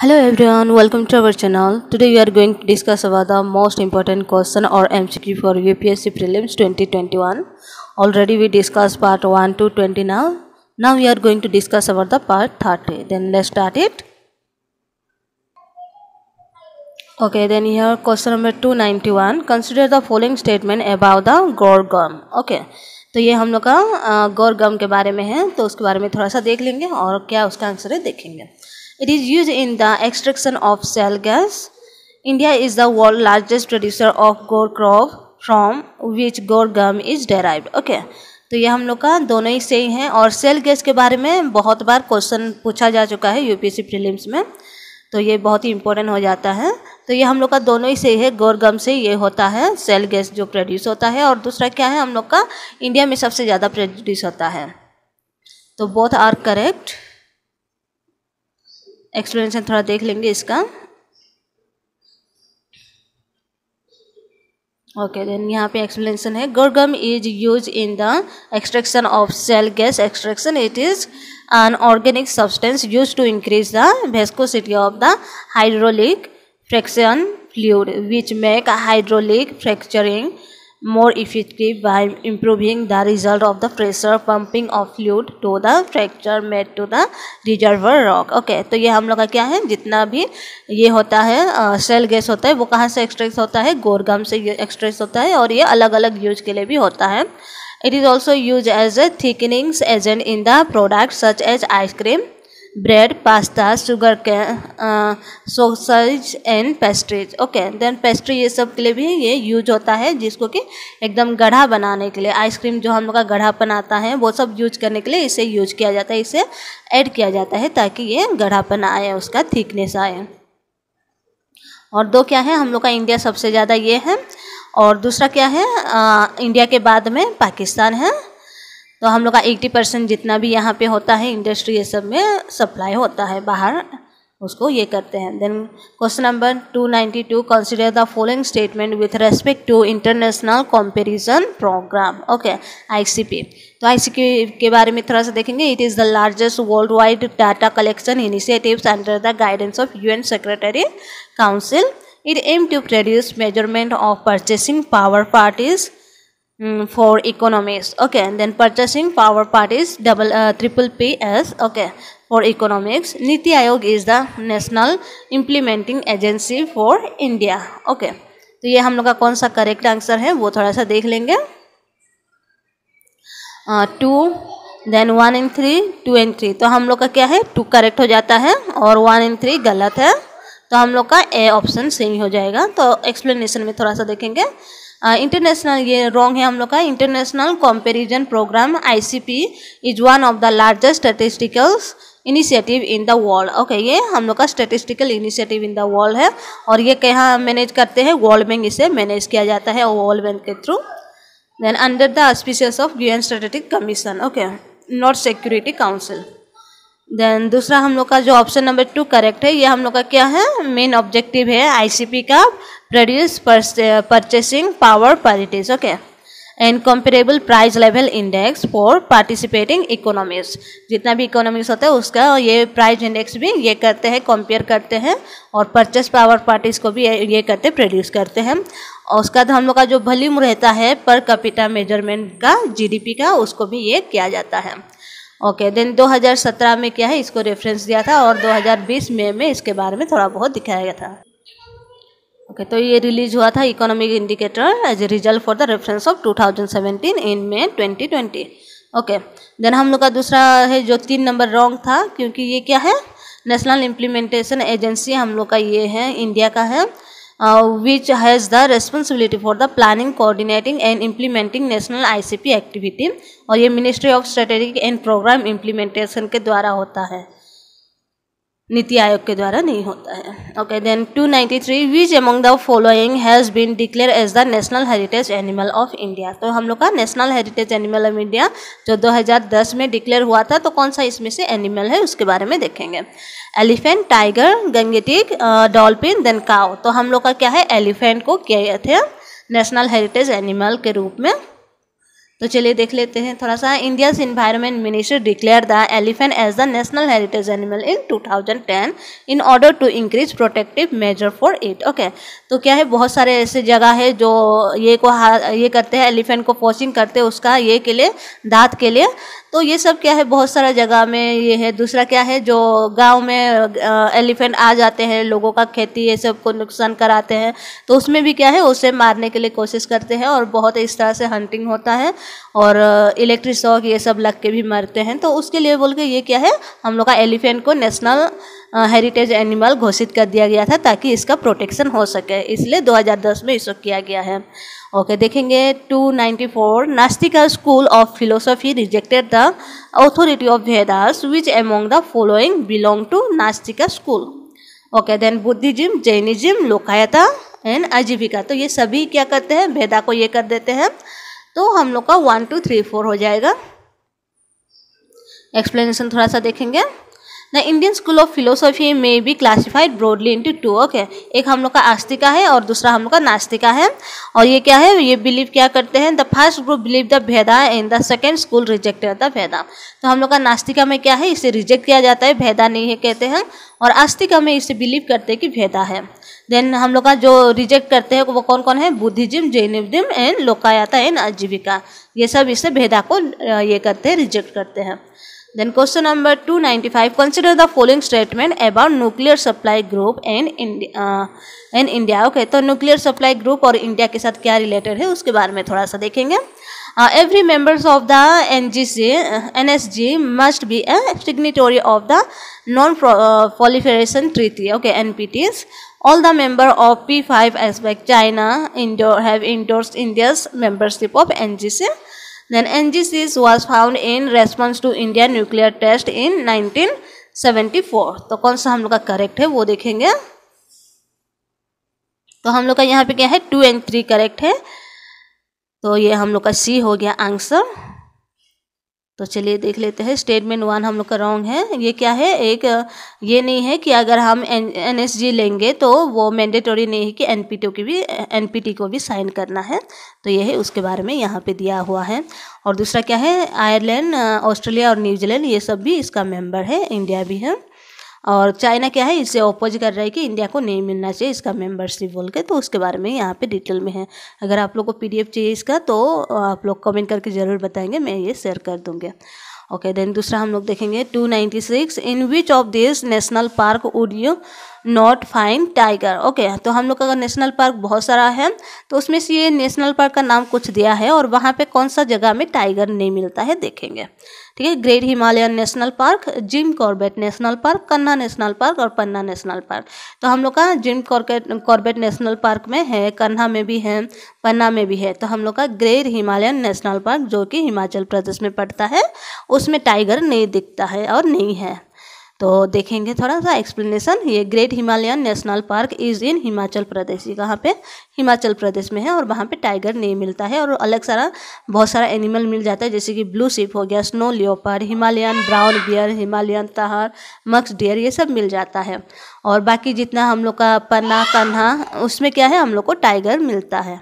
Hello everyone, welcome to our channel. Today we are going to discuss about the most important question or MCQ for UPSC Prelims 2021. Already we discussed part 1 to 20 now. Now we are going to discuss about the part 30. Then let's start it. Okay, then here question number 291. Consider the following statement about the gore gum. Okay. तो ये हम लोग का गौर गम के बारे में है तो उसके बारे में थोड़ा सा देख लेंगे और क्या उसका आंसर है देखेंगे It is used in the extraction of shale gas. India is the world's largest producer of gore crop from which gore gum is derived. Okay. तो ये हम लोग का दोनों ही सही हैं और सेल गैस के बारे में बहुत बार क्वेश्चन पूछा जा चुका है यूपीएससी प्रीलिम्स में तो ये बहुत ही इम्पोर्टेंट हो जाता है तो ये हम लोग का दोनों ही सही है गोर गम से ये होता है सेल गैस जो प्रोड्यूस होता है और दूसरा क्या है हम लोग का इंडिया में सबसे ज़्यादा प्रोड्यूस होता है तो बोथ आर करेक्ट एक्सप्लेनेशन थोड़ा देख लेंगे इसका ओके देन यहाँ पे एक्सप्लेनेशन है guar gum is use in the extraction of shale gas extraction it is an organic substance use to increase the viscosity of the hydraulic fraction fluid which make hydraulic fracturing more effective by improving the result of the pressure pumping of fluid to the fracture made to the reservoir rock okay okay, तो ये हम लोग का क्या है जितना भी ये होता है सेल गैस होता है वो कहाँ से एक्सट्रैक्ट होता है गोरगम से एक्सट्रैक्ट होता है और ये अलग अलग यूज के लिए भी होता है it is also use as a thickenings agent in the product such as ice cream bread pasta sugar can, sausages and pastries okay then pastry ये सब के लिए भी ये यूज होता है जिसको कि एकदम गढ़ा बनाने के लिए आइसक्रीम जो हम लोग का गढ़ापन आता है वो सब यूज करने के लिए इसे यूज किया जाता है इसे ऐड किया जाता है ताकि ये गढ़ापन आए उसका थिकनेस आए और दो क्या है हम लोग का इंडिया सबसे ज़्यादा ये है और दूसरा क्या है आ, uh, इंडिया के बाद में पाकिस्तान है तो हम लोग का एट्टी परसेंट जितना भी यहाँ पे होता है इंडस्ट्री ये सब में सप्लाई होता है बाहर उसको ये करते हैं then question number 292 consider the following statement with respect to international comparison program okay ICP तो आईसीपी के बारे में थोड़ा सा देखेंगे it is the largest world wide data collection initiative under the guidance of an secretary council it aim to produce measurement of purchasing power parties um, for economics okay and then purchasing power parties double uh, triple p s okay for economics niti ayog is the national implementing agency for india okay तो ये हम लोग का कौन सा correct answer है वो थोड़ा सा देख लेंगे two then one in three two in three तो हम लोग का क्या है टू करेक्ट हो जाता है और वन इन थ्री गलत है तो हम लोग का ए ऑप्शन सही हो जाएगा तो एक्सप्लेनेशन में थोड़ा सा देखेंगे इंटरनेशनल uh, ये रॉन्ग है हम लोग का international comparison program ICP is one of the largest statisticals initiative in the world okay ये हम लोग का statistical initiative in the world है और ये कहाँ मैनेज करते हैं वर्ल्ड बैंक इसे मैनेज किया जाता है वर्ल्ड बैंक के through then under the auspices of UN statistical commission okay north security council then दूसरा हम लोग का जो ऑप्शन नंबर टू करेक्ट है ये हम लोग का क्या है मेन ऑब्जेक्टिव है आईसीपी का produce purchasing power parities okay and comparable price level index for participating economics जितना भी इकोनॉमिक्स होता है उसका ये प्राइस इंडेक्स भी ये करते हैं कंपेयर करते हैं और परचेस पावर पार्टीज को भी ये करते प्रोड्यूस करते हैं और उसका तो हम लोग का जो वॉल्यूम रहता है पर कपिटा मेजरमेंट का जीडीपी का उसको भी ये किया जाता है ओके देन 2017 में क्या है इसको रेफरेंस दिया था और 2020 में में इसके बारे में थोड़ा बहुत दिखाया गया था ओके तो ये रिलीज हुआ था economic indicator as a result for the reference of 2017 in May 2020 okay then हम लोग का दूसरा है जो तीन नंबर रॉन्ग था क्योंकि ये क्या है नेशनल इम्प्लीमेंटेशन एजेंसी हम लोग का ये है इंडिया का है which has the responsibility for the planning coordinating and implementing national ICP activity और ये ministry of strategic and program implementation के द्वारा होता है नीति आयोग के द्वारा नहीं होता है okay then 293 ninety three which among the following has been declare as the national heritage animal of India तो हम लोग का national heritage animal of India जो 2010 में डिक्लेयर हुआ था तो कौन सा इसमें से एनिमल है उसके बारे में देखेंगे elephant tiger Gangetic dolphin then cow तो हम लोग का क्या है एलिफेंट को क्या थे नेशनल हेरिटेज एनिमल के रूप में तो चलिए देख लेते हैं थोड़ा सा India environment minister declare the elephant as the national heritage animal in 2010 in order to increase protective measure for it okay तो क्या है बहुत सारे ऐसे जगह है जो ये को ये करते हैं एलिफेंट को पोचिंग करते हैं उसका ये के लिए दांत के लिए तो ये सब क्या है बहुत सारा जगह में ये है दूसरा क्या है जो गांव में एलिफेंट आ जाते हैं लोगों का खेती ये सब को नुकसान कराते हैं तो उसमें भी क्या है उसे मारने के लिए कोशिश करते हैं और बहुत इस तरह से हंटिंग होता है और इलेक्ट्रिक शॉक ये सब लग के भी मरते हैं तो उसके लिए बोल के ये क्या है हम लोग का एलिफेंट को नेशनल हेरिटेज एनिमल घोषित कर दिया गया था ताकि इसका प्रोटेक्शन हो सके इसलिए 2010 में इसको किया गया है ओके देखेंगे 294 Nastika school of philosophy rejected the authority of Vedas which among the following belong to Nastika school okay then Buddhism Jainism Lokayata and Ajivika तो ये सभी क्या करते हैं भेदा को ये कर देते हैं तो हम लोग का वन टू थ्री फोर हो जाएगा एक्सप्लेनेशन थोड़ा सा देखेंगे the Indian school of philosophy में भी classified broadly into two okay एक हम लोग का आस्तिका है और दूसरा हम लोग का नास्तिका है और ये क्या है ये बिलीव क्या करते हैं the first group believe the Vedas and the second school rejected the Vedas तो हम लोग का नास्तिका में क्या है इसे रिजेक्ट किया जाता है भेदा नहीं है कहते हैं और आस्तिका में इसे बिलीव करते हैं कि भेदा है देन हम लोग का जो रिजेक्ट करते हैं वो कौन कौन है Buddhism Jainism and Lokayata and Ajivika ये सब इसे भेदा को ये करते हैं रिजेक्ट करते हैं then question number two ninety five consider the following statement about nuclear supply group and in India okay तो न्यूक्लियर सप्लाई ग्रुप और इंडिया के साथ क्या रिलेटेड है उसके बारे में थोड़ा सा देखेंगे every members of the N G C N S G must be a signatory of the non proliferation treaty okay N P Ts all the member of P five except China Indo have endorse India's membership of N G C Then NGCs was found in response to India nuclear test in 1974. तो कौन सा हम लोग का correct है वो देखेंगे तो हम लोग का यहाँ पे क्या है टू एंड थ्री करेक्ट है तो ये हम लोग का सी हो गया आंसर तो चलिए देख लेते हैं स्टेटमेंट वन हम लोग का रॉन्ग है ये क्या है एक ये नहीं है कि अगर हम एन एस जी लेंगे तो वो मैंडेटोरी नहीं है कि एन पी टी की भी एन पी टी को भी साइन करना है तो यह है उसके बारे में यहाँ पे दिया हुआ है और दूसरा क्या है आयरलैंड ऑस्ट्रेलिया और न्यूजीलैंड ये सब भी इसका मेम्बर है इंडिया भी है और चाइना क्या है इसे अपोज कर रहा है कि इंडिया को नहीं मिलना चाहिए इसका मेम्बरशिप बोल के तो उसके बारे में यहाँ पे डिटेल में है अगर आप लोग को पी चाहिए इसका तो आप लोग कमेंट करके ज़रूर बताएंगे मैं ये शेयर कर दूँगी ओके देन दूसरा हम लोग देखेंगे 296 in which of this national park would you not find tiger okay तो हम लोग का नेशनल पार्क बहुत सारा है तो उसमें से ये नेशनल पार्क का नाम कुछ दिया है और वहाँ पे कौन सा जगह में टाइगर नहीं मिलता है देखेंगे ठीक है great Himalayan national park Jim Corbett national park Kanha national park और पन्ना नेशनल पार्क तो हम लोग का Jim Corbett Corbett national park में है कन्हा में भी है पन्ना में भी है तो हम लोग का ग्रेट हिमालयन नेशनल पार्क जो कि हिमाचल प्रदेश में पड़ता है उसमें टाइगर नहीं दिखता है और नहीं है तो देखेंगे थोड़ा सा एक्सप्लेनेशन ये great Himalayan national park is in Himachal Pradesh ये कहाँ पे हिमाचल प्रदेश में है और वहाँ पे टाइगर नहीं मिलता है और अलग सारा बहुत सारा एनिमल मिल जाता है जैसे कि ब्लू सिप हो गया snow leopard Himalayan brown bear Himalayan tahr मक्स डियर ये सब मिल जाता है और बाकी जितना हम लोग का पन्ना कन्हा उसमें क्या है हम लोग को टाइगर मिलता है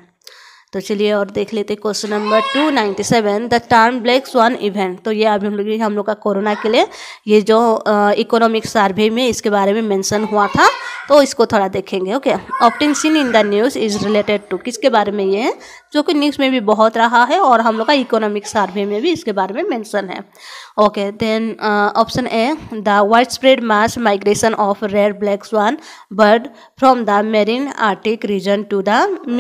तो चलिए और देख लेते question number two ninety seven the term black swan event तो ये अभी हम लोग हम लोग का कोरोना के लिए ये जो इकोनॉमिक सर्वे में इसके बारे में मेंशन हुआ था तो इसको थोड़ा देखेंगे okay often seen in the news is related to किसके बारे में ये है जो कि न्यूज़ में भी बहुत रहा है और हम लोग का इकोनॉमिक सर्वे में भी इसके बारे में मैंसन है okay then option A the wide spread mass migration of rare black swan bird from the marine arctic region to the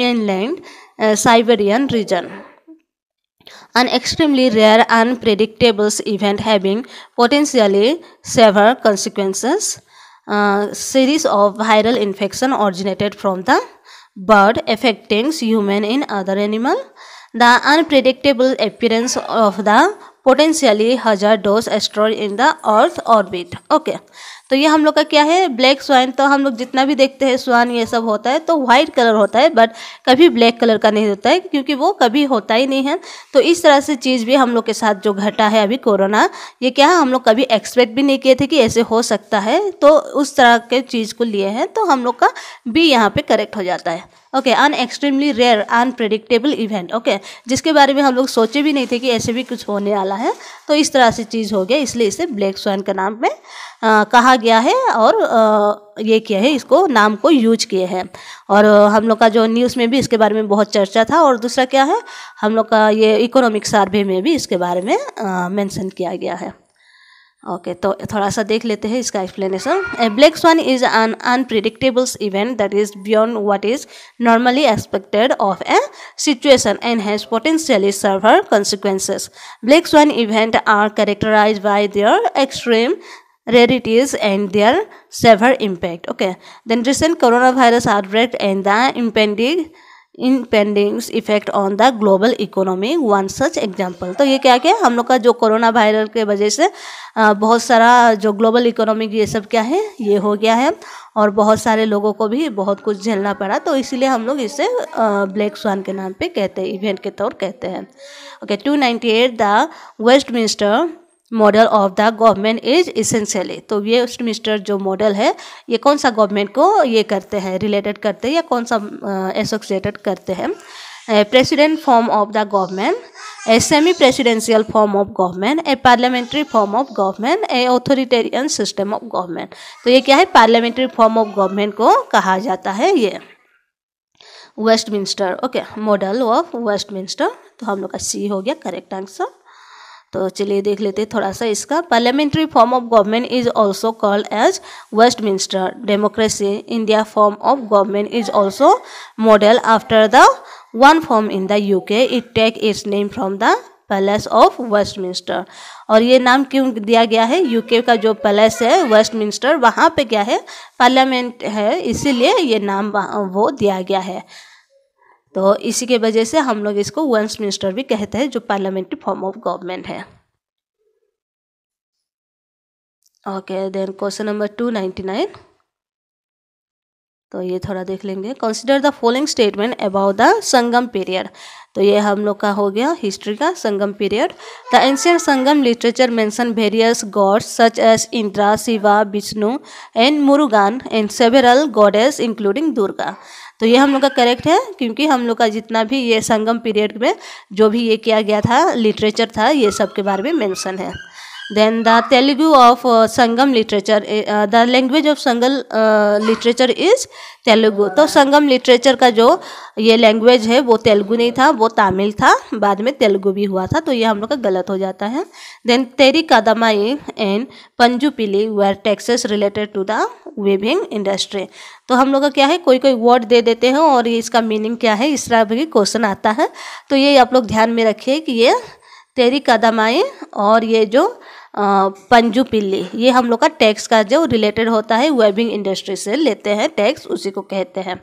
mainland uh, Siberian region. An extremely rare and predictable event having potentially severe consequences. A series of viral infection originated from the bird affecting human and other animal. The unpredictable appearance of the potentially hazardous asteroid in the Earth orbit. Okay, तो ये हम लोग का क्या है black swine तो हम लोग जितना भी देखते हैं स्वान ये सब होता है तो वाइट कलर होता है बट कभी ब्लैक कलर का नहीं होता है क्योंकि वो कभी होता ही नहीं है तो इस तरह से चीज़ भी हम लोग के साथ जो घटा है अभी कोरोना ये क्या है हम लोग कभी एक्सपेक्ट भी नहीं किए थे कि ऐसे हो सकता है तो उस तरह के चीज़ को लिए हैं तो हम लोग का भी यहाँ पर करेक्ट हो जाता है okay an extremely rare unpredictable event okay जिसके बारे में हम लोग सोचे भी नहीं थे कि ऐसे भी कुछ होने वाला है तो इस तरह से चीज़ हो गया इसलिए इसे ब्लैक स्वैन का नाम में आ, कहा गया है और आ, ये किया है इसको नाम को यूज किए हैं और हम लोग का जो न्यूज़ में भी इसके बारे में बहुत चर्चा था और दूसरा क्या है हम लोग का ये इकोनॉमिक सर्वे में भी इसके बारे में मैंसन किया गया है ओके तो थोड़ा सा देख लेते हैं इसका explanation a black swan is an unpredictables event that is beyond what is normally expected of a situation and has potentially severe consequences black swan event are characterize by their extreme rarities and their severe impact okay then recent coronavirus outbreak and the impending impending effect on the global economy one such example तो ये क्या क्या हम लोग का जो corona viral के वजह से बहुत सारा जो ग्लोबल इकोनॉमिक ये सब क्या है ये हो गया है और बहुत सारे लोगों को भी बहुत कुछ झेलना पड़ा तो इसीलिए हम लोग इसे ब्लैक स्वान के नाम पे कहते हैं इवेंट के तौर कहते हैं okay two ninety eight the minister model of the government is essentially तो ये मिस्टर जो मॉडल है ये कौन सा गवर्नमेंट को ये करते हैं रिलेटेड करते हैं या कौन सा एसोसिएटेड करते हैं president form of the government a semi presidential form of government a parliamentary form of government a authoritarian system of government तो ये क्या है पार्लियामेंट्री फॉर्म ऑफ गवर्नमेंट को कहा जाता है ये Westminster okay model of Westminster तो हम लोग का सी हो गया करेक्ट आंसर तो चलिए देख लेते थोड़ा सा इसका parliamentary form of government is also called as west minister democracy India form of government is also model after the one form in the UK it take its name from the palace of Westminster और ये नाम क्यों दिया गया है UK का जो palace है वेस्टमिंस्टर वहाँ पे क्या है पार्लियामेंट है इसीलिए ये नाम वो दिया गया है तो इसी के वजह से हम लोग इसको वंस मिनिस्टर भी कहते हैं जो पार्लियामेंट्री फॉर्म ऑफ गवर्नमेंट है okay then question number two ninety nine तो ये थोड़ा देख लेंगे consider the following statement about the Sangam period तो ये हम लोग का हो गया हिस्ट्री का Sangam period the ancient Sangam literature mention various gods such as Indra Shiva Vishnu and Murugan and several goddess including Durga तो ये हम लोग का करेक्ट है क्योंकि हम लोग का जितना भी ये संगम पीरियड में जो भी ये किया गया था लिटरेचर था ये सब के बारे में मैंसन है Then the Telugu of uh, Sangam literature, eh, uh, the language of uh, literature is Telugu. तो संगम literature का जो ये language है वो तेलुगु नहीं था वो तमिल था बाद में तेलुगु भी हुआ था तो ये हम लोग का गलत हो जाता है देन तेरी कादमाई एंड पंजुपिली were texts related to the weaving industry तो हम लोग का क्या है कोई कोई वर्ड दे देते हैं और ये इसका मीनिंग क्या है इस तरह भी क्वेश्चन आता है तो ये आप लोग ध्यान में रखिए कि ये तेरी कदम आए और ये जो पंजू पिल्ली ये हम लोग का टैक्स का जो रिलेटेड होता है वेबिंग इंडस्ट्री से लेते हैं टैक्स उसी को कहते हैं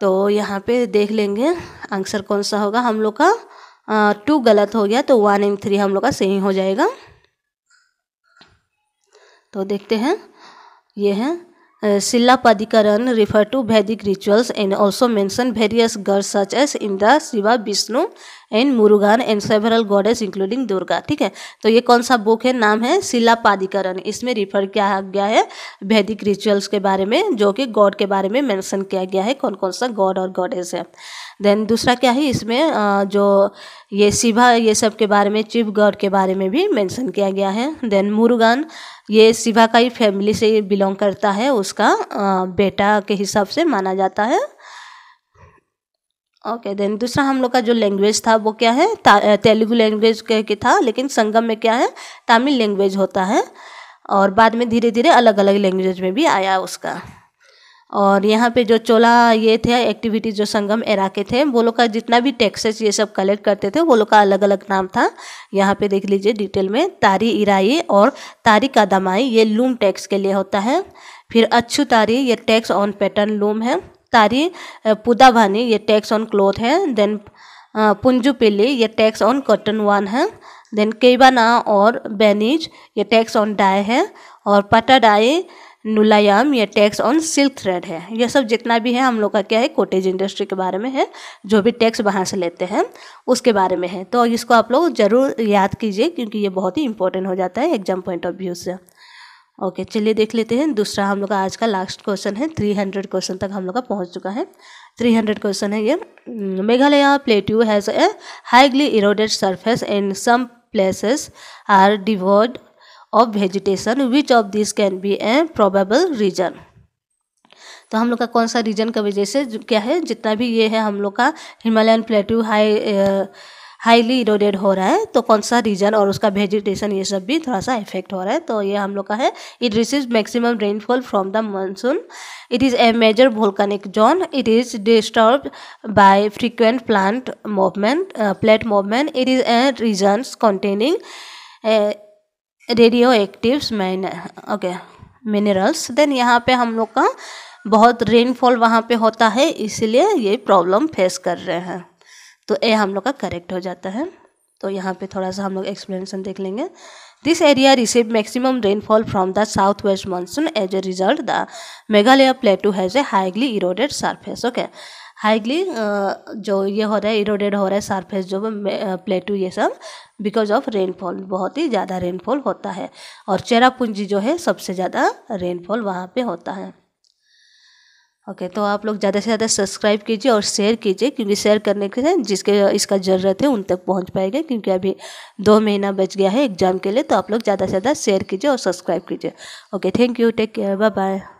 तो यहाँ पे देख लेंगे आंसर कौन सा होगा हम लोग का टू गलत हो गया तो वन इन थ्री हम लोग का सही हो जाएगा तो देखते हैं ये है Sila Silappatikaram refer to Vedic rituals and also mention various girls such as in Shiva Vishnu and Murugan and several goddess including Durga ठीक है तो ये कौन सा बुक है नाम है शिला पादिकरण इसमें रिफर किया गया है वैदिक रिचुअल्स के बारे में जो कि गॉड के बारे में मैंसन किया गया है कौन कौन सा गॉड और गॉडेस है देन दूसरा क्या है इसमें जो ये शिवा ये सब के बारे में चीफ गॉड के बारे में भी मेंशन किया गया है देन मुरुगान ये शिवा का ही फैमिली से बिलोंग करता है उसका बेटा के हिसाब से माना जाता है ओके देन दूसरा हम लोग का जो लैंग्वेज था वो क्या है तेलुगु लैंग्वेज के था लेकिन संगम में क्या है तमिल लैंग्वेज होता है और बाद में धीरे धीरे अलग अलग लैंग्वेज में भी आया उसका और यहाँ पे जो चोला ये थे एक्टिविटी जो संगम एरा के थे वो लोग का जितना भी टैक्सेस ये सब कलेक्ट करते थे वो लोग का अलग अलग नाम था यहाँ पे देख लीजिए डिटेल में तारी इराई और तारी दमाई ये लूम टैक्स के लिए होता है फिर अच्छू तारी ये टैक्स ऑन पैटर्न लूम है तारी पुदाभानी ये टैक्स ऑन क्लोथ है देन पुंजू पिल्ली ये टैक्स ऑन कॉटन वन है देन केबाना और बेनीज ये टैक्स ऑन डाई है और पटा डाई नुलायाम ये टैक्स ऑन सिल्क थ्रेड है ये सब जितना भी है हम लोग का क्या है कोटेज इंडस्ट्री के बारे में है जो भी टैक्स वहाँ से लेते हैं उसके बारे में है तो इसको आप लोग ज़रूर याद कीजिए क्योंकि ये बहुत ही इंपॉर्टेंट हो जाता है एग्जाम पॉइंट ऑफ व्यू से ओके चलिए देख लेते हैं दूसरा हम लोग का आज का लास्ट क्वेश्चन है थ्री हंड्रेड क्वेश्चन तक हम लोग का पहुंच चुका है थ्री हंड्रेड क्वेश्चन है ये hmm, Meghalaya plateau has a highly eroded surface and some places are डिवॉर्ड of vegetation which of this can be a probable reason तो हम लोग का कौन सा रीजन का वजह से क्या है जितना भी ये है हम लोग का Himalayan plateau high highly eroded हो रहा है तो कौन सा रीजन और उसका वेजिटेशन ये सब भी थोड़ा सा इफेक्ट हो रहा है तो ये हम लोग का है it receive maximum rainfall from the monsoon it is a major volcanic zone it is disturb by frequent plant movement plate movement it is a region containing radioactive man okay minerals then यहाँ पे हम लोग का बहुत rainfall वहाँ पे होता है इसलिए ये प्रॉब्लम फेस कर रहे हैं तो ए हम लोग का करेक्ट हो जाता है तो यहाँ पे थोड़ा सा हम लोग एक्सप्लेनेशन देख लेंगे this area receive maximum rainfall from the south west monsoon as a result the Meghalaya plateau has a highly eroded surface okay highly जो ये हो रहा है इरोडेड हो रहा है सरफेस जो प्लेटू ये सब बिकॉज ऑफ रेनफॉल बहुत ही ज़्यादा रेनफॉल होता है और चेरापूंजी जो है सबसे ज़्यादा रेनफॉल वहाँ पे होता है ओके तो आप लोग ज़्यादा से ज़्यादा सब्सक्राइब कीजिए और शेयर कीजिए क्योंकि शेयर करने के लिए जिसके इसका ज़रूरत है उन तक पहुंच पाएगा क्योंकि अभी दो महीना बच गया है एग्ज़ाम के लिए तो आप लोग ज़्यादा से ज़्यादा शेयर कीजिए और सब्सक्राइब कीजिए okay thank you take care bye bye